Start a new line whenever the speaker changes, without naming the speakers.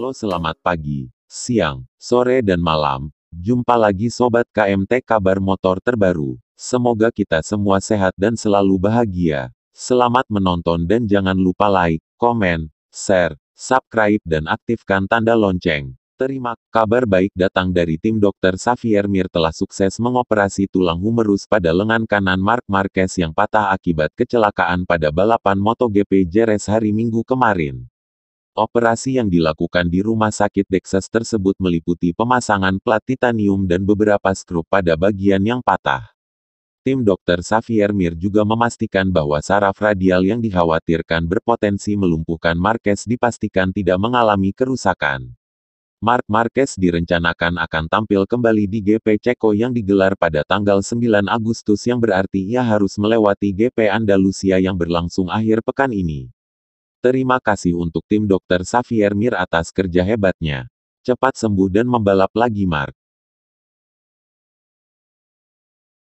Halo selamat pagi, siang, sore dan malam. Jumpa lagi Sobat KMT kabar motor terbaru. Semoga kita semua sehat dan selalu bahagia. Selamat menonton dan jangan lupa like, komen, share, subscribe dan aktifkan tanda lonceng. Terima kabar baik datang dari tim dokter Xavier Mir telah sukses mengoperasi tulang humerus pada lengan kanan Mark Marquez yang patah akibat kecelakaan pada balapan MotoGP Jerez hari Minggu kemarin. Operasi yang dilakukan di rumah sakit Texas tersebut meliputi pemasangan plat titanium dan beberapa skrup pada bagian yang patah. Tim dokter Xavier Mir juga memastikan bahwa saraf radial yang dikhawatirkan berpotensi melumpuhkan Marquez dipastikan tidak mengalami kerusakan. Mark Marquez direncanakan akan tampil kembali di GP Ceko yang digelar pada tanggal 9 Agustus yang berarti ia harus melewati GP Andalusia yang berlangsung akhir pekan ini. Terima kasih untuk tim dokter Xavier Mir atas kerja hebatnya. Cepat sembuh dan membalap lagi Mark.